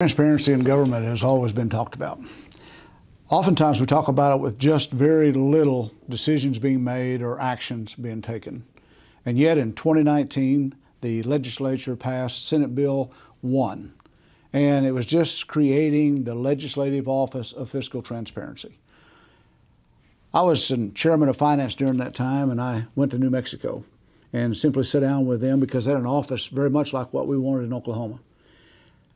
Transparency in government has always been talked about. Oftentimes we talk about it with just very little decisions being made or actions being taken. And yet in 2019, the legislature passed Senate Bill 1, and it was just creating the Legislative Office of Fiscal Transparency. I was chairman of finance during that time, and I went to New Mexico and simply sat down with them because they had an office very much like what we wanted in Oklahoma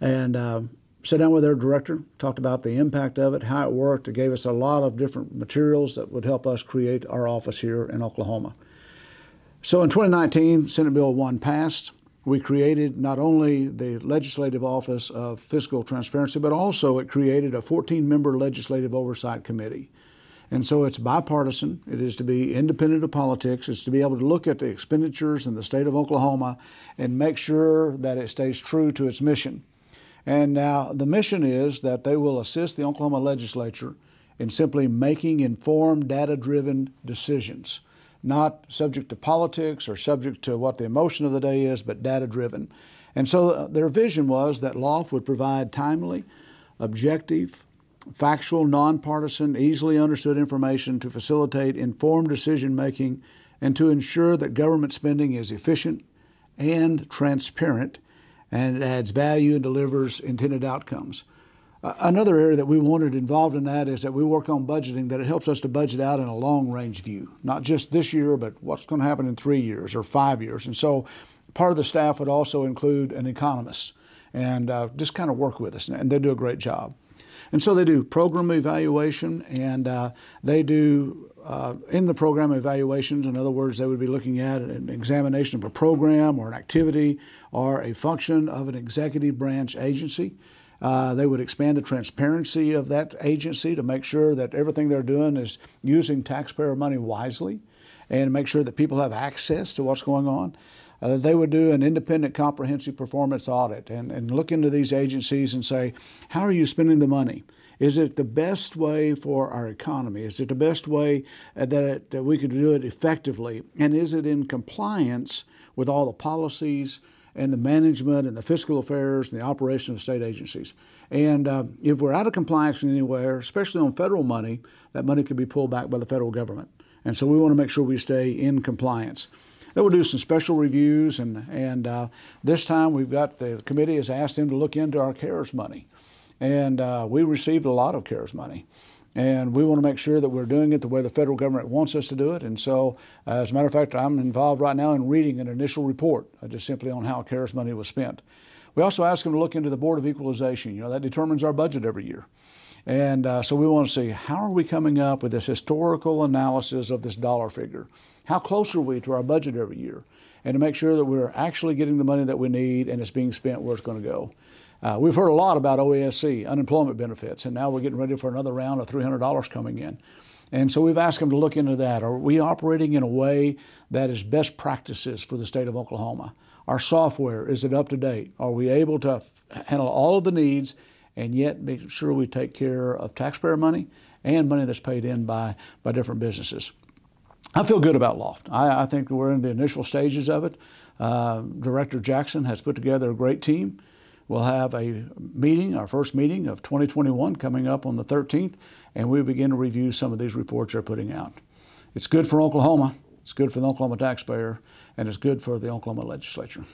and uh, sat down with their director, talked about the impact of it, how it worked. It gave us a lot of different materials that would help us create our office here in Oklahoma. So in 2019, Senate Bill 1 passed. We created not only the Legislative Office of Fiscal Transparency, but also it created a 14 member Legislative Oversight Committee. And so it's bipartisan. It is to be independent of politics. It's to be able to look at the expenditures in the state of Oklahoma and make sure that it stays true to its mission. And now the mission is that they will assist the Oklahoma legislature in simply making informed, data driven decisions, not subject to politics or subject to what the emotion of the day is, but data driven. And so uh, their vision was that LOF would provide timely, objective, factual, nonpartisan, easily understood information to facilitate informed decision making and to ensure that government spending is efficient and transparent and it adds value and delivers intended outcomes. Uh, another area that we wanted involved in that is that we work on budgeting, that it helps us to budget out in a long range view, not just this year, but what's going to happen in three years or five years. And so part of the staff would also include an economist and uh, just kind of work with us, and they do a great job. And so they do program evaluation and uh, they do uh, in the program evaluations, in other words, they would be looking at an examination of a program or an activity or a function of an executive branch agency. Uh, they would expand the transparency of that agency to make sure that everything they're doing is using taxpayer money wisely and make sure that people have access to what's going on uh, they would do an independent comprehensive performance audit and, and look into these agencies and say, how are you spending the money? Is it the best way for our economy? Is it the best way uh, that, it, that we could do it effectively? And is it in compliance with all the policies and the management and the fiscal affairs and the operation of state agencies? And uh, if we're out of compliance anywhere, especially on federal money, that money could be pulled back by the federal government. And so we want to make sure we stay in compliance. Then we'll do some special reviews, and, and uh, this time we've got the, committee has asked them to look into our CARES money. And uh, we received a lot of CARES money. And we want to make sure that we're doing it the way the federal government wants us to do it. And so, uh, as a matter of fact, I'm involved right now in reading an initial report uh, just simply on how CARES money was spent. We also asked them to look into the Board of Equalization. You know, that determines our budget every year. And uh, so we want to see how are we coming up with this historical analysis of this dollar figure? How close are we to our budget every year? And to make sure that we're actually getting the money that we need and it's being spent where it's going to go. Uh, we've heard a lot about OASC, unemployment benefits, and now we're getting ready for another round of $300 coming in. And so we've asked them to look into that. Are we operating in a way that is best practices for the state of Oklahoma? Our software, is it up to date? Are we able to handle all of the needs and yet make sure we take care of taxpayer money and money that's paid in by, by different businesses. I feel good about Loft. I, I think we're in the initial stages of it. Uh, Director Jackson has put together a great team. We'll have a meeting, our first meeting of 2021 coming up on the 13th, and we begin to review some of these reports they're putting out. It's good for Oklahoma, it's good for the Oklahoma taxpayer, and it's good for the Oklahoma legislature.